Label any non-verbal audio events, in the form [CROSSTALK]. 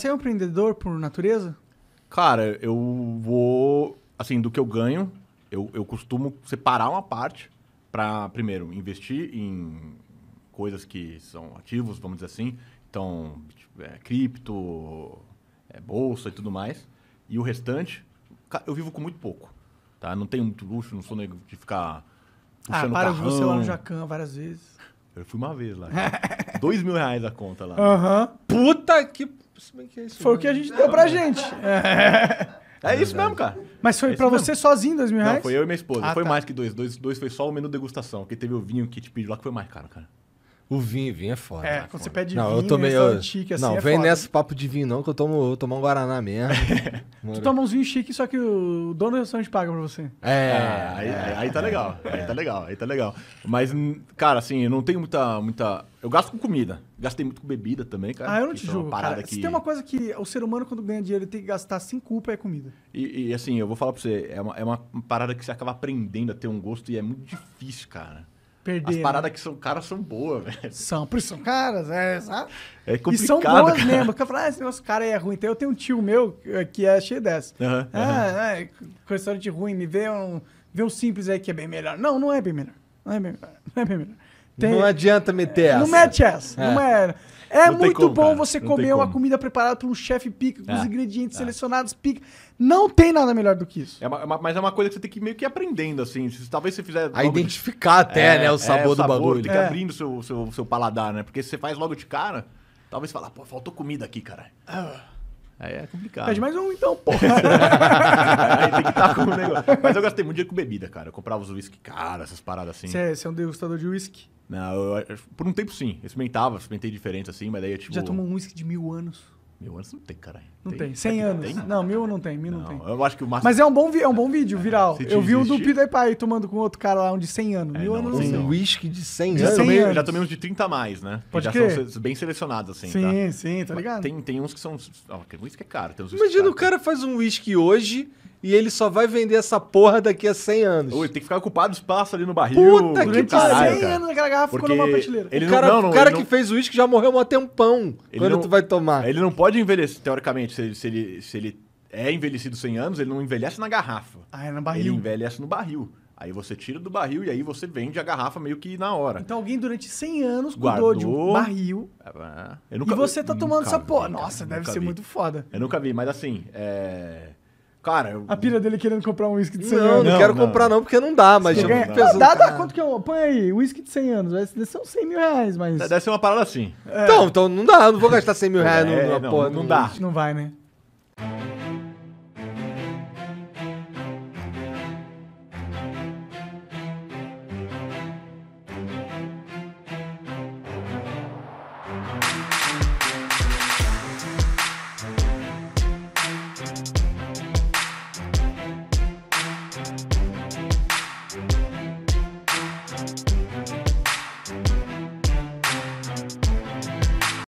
Você é um empreendedor por natureza? Cara, eu vou. Assim, do que eu ganho, eu, eu costumo separar uma parte para, primeiro, investir em coisas que são ativos, vamos dizer assim. Então, tipo, é, cripto, é, bolsa e tudo mais. E o restante, eu vivo com muito pouco. Tá? Não tenho muito luxo, não sou nego de ficar. Ah, puxando ah, para carrão. você lá no Jacan várias vezes. Eu fui uma vez lá. [LAUGHS] Dois mil reais a conta lá. Aham. Uhum. Puta que. Se bem que é isso, Foi o que a gente deu pra é. gente. [LAUGHS] É. É, isso mesmo, cara. Mas foi é pra você mesmo. sozinho, dois mil reais? Não, foi eu e minha esposa. Ah, foi tá. mais que dois. dois. Dois foi só o menu degustação. Porque teve o vinho que te pediu lá que foi mais caro, cara. O vinho, vinho é foda. É, é quando foda. você pede não, vinho, é eu tomei, eu... chique assim. Não, é vem foda. nessa papo de vinho, não, que eu tomo, eu tomo um Guaraná mesmo. [LAUGHS] tu toma uns vinhos chiques, só que o dono do restaurante paga pra você. É, é aí, é, aí tá legal. Aí tá legal, aí tá legal. Mas, cara, assim, eu não tenho muita. muita... Eu gasto com comida. Gastei muito com bebida também, cara. Ah, eu não te é julgo, cara. Que... Se tem uma coisa que o ser humano, quando ganha dinheiro, tem que gastar sem culpa, é comida. E, e, assim, eu vou falar pra você, é uma, é uma parada que você acaba aprendendo a ter um gosto e é muito difícil, cara perder. As né? paradas que são caras são boas, [LAUGHS] velho. São, por isso são caras, é, sabe? É complicado. E são boas cara. mesmo. Porque eu falo, ah, esse negócio cara é ruim. Então eu tenho um tio meu eh, que é cheio dessa. Uhum, ah, uhum. É, ruim, me vê um, vê um simples aí que é bem melhor. Não, não é bem melhor. Não é bem melhor. [LAUGHS] Não, é bem melhor. Tem, não adianta meter não essa. Não mete essa. É. Não é. É não muito como, bom cara. você não comer uma comida preparada por um chefe pica, com é. os ingredientes é. selecionados pica. Não tem nada melhor do que isso. É, é uma, mas é uma coisa que você tem que meio que ir aprendendo, assim. talvez você fizer. A identificar de... até, é, né? O é, sabor, o sabor do bagulho. Tem que abrir o seu, seu, seu, paladar, né? Porque se você faz logo de cara, talvez falar, ah, pô, faltou comida aqui, cara. Ah. Aí é complicado. Pede mais um, então, pô. [LAUGHS] Aí tem que estar tá com o negócio. Mas eu gastei muito dinheiro com bebida, cara. Eu comprava os uísque caros, essas paradas assim. Você é, é um degustador de uísque? Não, né, eu, por um tempo sim. Eu experimentava, experimentei diferente assim, mas daí eu é, tipo. Já tomou um uísque de mil anos? Mil anos não tem, caralho. Não tem. tem. 100 anos. Tem? Não, mil não tem, mil não, não, tem. Eu acho que o máximo... Mas é um bom, vi... é um bom vídeo, é. viral. eu vi o do Peter Pai tomando com outro cara lá, um de 100 anos. É, mil não, anos. Um whisky de 100, de 100 é, anos. já tomei uns de 30 a mais, né? Pode já são bem selecionados, assim. Sim, tá? sim, tá ligado? Tem, tem uns que são. Ah, whisky é caro. Imagina o cara faz um whisky hoje e ele só vai vender essa porra daqui a 100 anos. Ui, tem que ficar ocupado espaço ali no barril. Puta que pariu. 100 anos aquela garrafa Porque ficou numa prateleira. Ele o cara, não, não, o cara que não... fez o uísque já morreu há um tempão. Ele quando não... tu vai tomar. Ele não pode envelhecer, teoricamente, se ele, se ele, se ele é envelhecido 100 anos, ele não envelhece na garrafa. Ah, é no barril. Ele envelhece no barril. Aí você tira do barril e aí você vende a garrafa meio que na hora. Então alguém durante 100 anos Guardou. de um barril. É, é. nunca, e você tá tomando essa porra. Nossa, deve ser vi. muito foda. Eu nunca vi, mas assim, é... Cara, eu... A pira dele querendo comprar um uísque de 100 não, anos. Não, não quero não. comprar não, porque não dá, mas... Não Ganha... Pensando, dá, dá, quanto que eu... É Põe aí, uísque de 100 anos, vai ser 100 mil reais, mas... Deve ser uma parada assim. É. Então, então não dá, não vou gastar 100 mil reais é, numa não, porra. Não, não dá. Não vai, né?